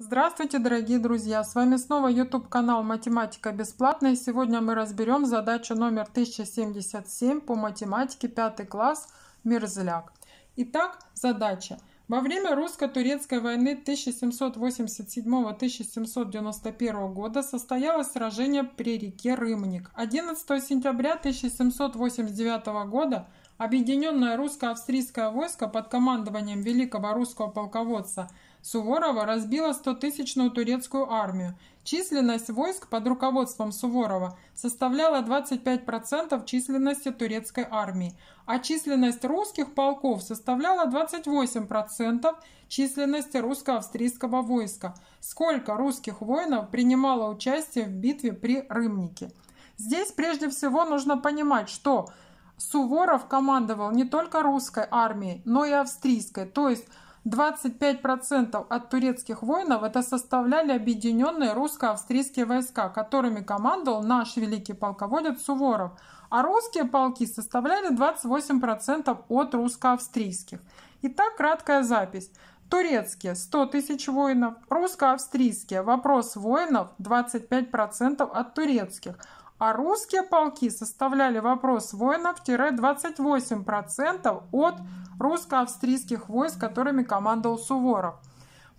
Здравствуйте, дорогие друзья! С вами снова YouTube канал «Математика бесплатная». сегодня мы разберем задачу номер 1077 по математике 5 класс «Мерзляк». Итак, задача. Во время русско-турецкой войны 1787-1791 года состоялось сражение при реке Рымник. 11 сентября 1789 года Объединенное русско-австрийское войско под командованием великого русского полководца – Суворова разбила 100-тысячную турецкую армию. Численность войск под руководством Суворова составляла 25% численности турецкой армии, а численность русских полков составляла 28% численности русско-австрийского войска. Сколько русских воинов принимало участие в битве при Рымнике? Здесь прежде всего нужно понимать, что Суворов командовал не только русской армией, но и австрийской, то есть 25% от турецких воинов это составляли объединенные русско-австрийские войска, которыми командовал наш великий полководец Суворов, а русские полки составляли 28% от русско-австрийских. Итак, краткая запись. Турецкие – 100 тысяч воинов, русско-австрийские – вопрос воинов – 25% от турецких – а русские полки составляли вопрос воинов-28% от русско-австрийских войск, которыми командовал Суворов.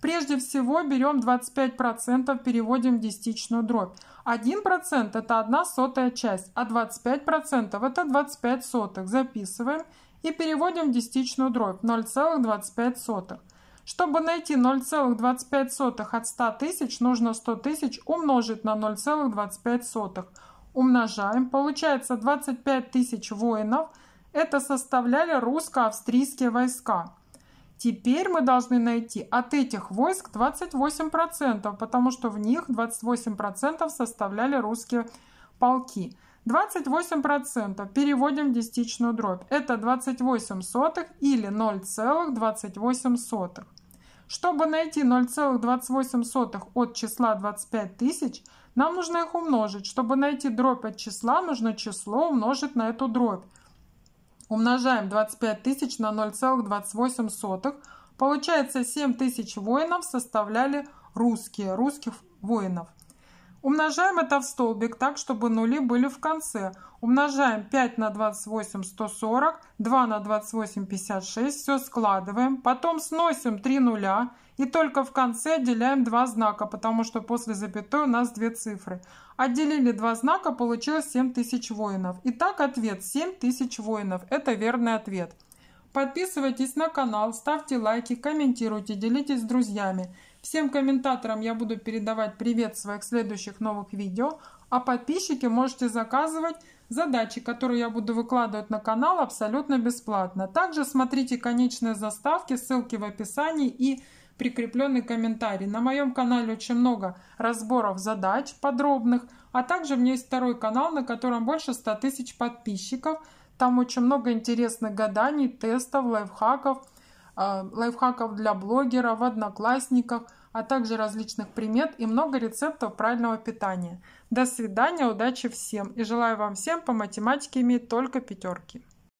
Прежде всего берем 25%, переводим в десятичную дробь. 1% это 1 сотая часть, а 25% это 25 сотых. Записываем и переводим в десятичную дробь 0,25. Чтобы найти 0,25 от 100 тысяч, нужно 100 тысяч умножить на 0,25 умножаем. Получается 25 тысяч воинов. Это составляли русско-австрийские войска. Теперь мы должны найти от этих войск 28%, потому что в них 28% составляли русские полки. 28% переводим в десятичную дробь. Это 28 сотых или 0,28. Чтобы найти 0,28 от числа 25 тысяч, нам нужно их умножить. Чтобы найти дробь от числа, нужно число умножить на эту дробь. Умножаем 25 тысяч на 0,28. Получается 7 тысяч воинов составляли русские, русских воинов. Умножаем это в столбик так, чтобы нули были в конце. Умножаем 5 на 28 140, 2 на 28 56, все складываем. Потом сносим 3 нуля и только в конце отделяем два знака, потому что после запятой у нас две цифры. Отделили два знака, получилось 7000 воинов. Итак, ответ 7000 воинов. Это верный ответ. Подписывайтесь на канал, ставьте лайки, комментируйте, делитесь с друзьями. Всем комментаторам я буду передавать привет в своих следующих новых видео, а подписчики можете заказывать задачи, которые я буду выкладывать на канал абсолютно бесплатно. Также смотрите конечные заставки, ссылки в описании и прикрепленный комментарий. На моем канале очень много разборов задач подробных, а также у меня есть второй канал, на котором больше 100 тысяч подписчиков. Там очень много интересных гаданий, тестов, лайфхаков – Э, лайфхаков для блогера в Одноклассниках, а также различных примет и много рецептов правильного питания. До свидания, удачи всем и желаю вам всем по математике иметь только пятерки.